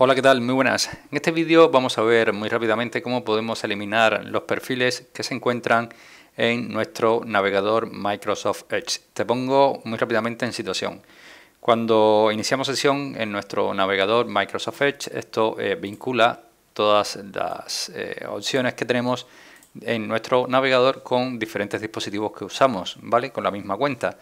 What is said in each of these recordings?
Hola, ¿qué tal? Muy buenas. En este vídeo vamos a ver muy rápidamente cómo podemos eliminar los perfiles que se encuentran en nuestro navegador Microsoft Edge. Te pongo muy rápidamente en situación. Cuando iniciamos sesión en nuestro navegador Microsoft Edge, esto eh, vincula todas las eh, opciones que tenemos en nuestro navegador con diferentes dispositivos que usamos, ¿vale? Con la misma cuenta.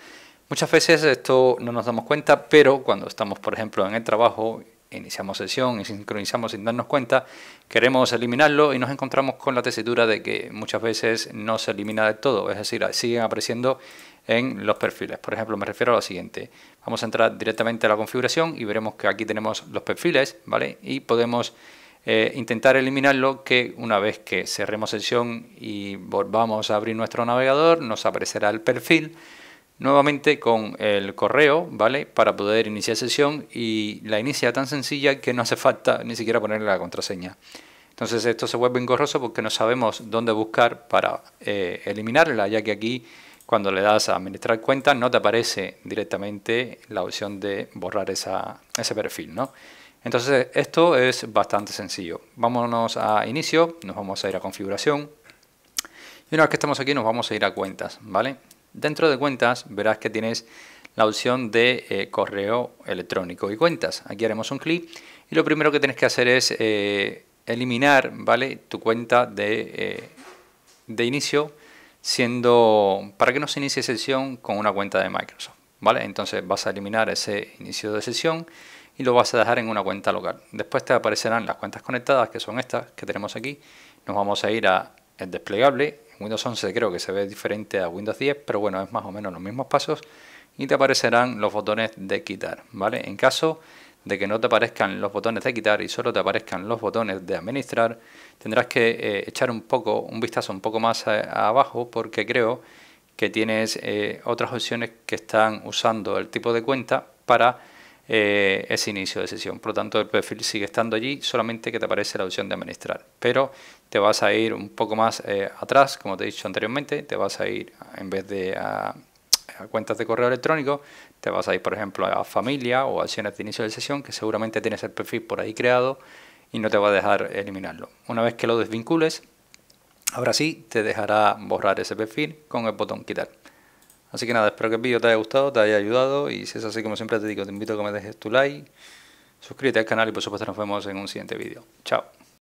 Muchas veces esto no nos damos cuenta, pero cuando estamos, por ejemplo, en el trabajo iniciamos sesión y sincronizamos sin darnos cuenta, queremos eliminarlo y nos encontramos con la tesitura de que muchas veces no se elimina del todo, es decir, siguen apareciendo en los perfiles. Por ejemplo, me refiero a lo siguiente. Vamos a entrar directamente a la configuración y veremos que aquí tenemos los perfiles, ¿vale? Y podemos eh, intentar eliminarlo que una vez que cerremos sesión y volvamos a abrir nuestro navegador, nos aparecerá el perfil nuevamente con el correo, ¿vale? Para poder iniciar sesión y la inicia tan sencilla que no hace falta ni siquiera ponerle la contraseña. Entonces esto se vuelve engorroso porque no sabemos dónde buscar para eh, eliminarla, ya que aquí cuando le das a administrar cuentas no te aparece directamente la opción de borrar ese perfil, ¿no? Entonces esto es bastante sencillo. Vámonos a inicio, nos vamos a ir a configuración y una vez que estamos aquí nos vamos a ir a cuentas, ¿vale? Dentro de cuentas verás que tienes la opción de eh, correo electrónico y cuentas. Aquí haremos un clic y lo primero que tienes que hacer es eh, eliminar ¿vale? tu cuenta de, eh, de, inicio siendo para que no se inicie sesión con una cuenta de Microsoft. ¿vale? Entonces vas a eliminar ese inicio de sesión y lo vas a dejar en una cuenta local. Después te aparecerán las cuentas conectadas que son estas que tenemos aquí. Nos vamos a ir a el desplegable Windows 11 creo que se ve diferente a Windows 10, pero bueno, es más o menos los mismos pasos y te aparecerán los botones de quitar, ¿vale? En caso de que no te aparezcan los botones de quitar y solo te aparezcan los botones de administrar, tendrás que eh, echar un poco, un vistazo un poco más eh, abajo porque creo que tienes eh, otras opciones que están usando el tipo de cuenta para eh, ese inicio de sesión. Por lo tanto, el perfil sigue estando allí, solamente que te aparece la opción de administrar. Pero te vas a ir un poco más eh, atrás, como te he dicho anteriormente, te vas a ir en vez de a, a cuentas de correo electrónico, te vas a ir, por ejemplo, a familia o acciones de inicio de sesión, que seguramente tienes el perfil por ahí creado y no te va a dejar eliminarlo. Una vez que lo desvincules, ahora sí te dejará borrar ese perfil con el botón quitar. Así que nada, espero que el vídeo te haya gustado, te haya ayudado y si es así como siempre te digo, te invito a que me dejes tu like, suscríbete al canal y por supuesto nos vemos en un siguiente vídeo. Chao.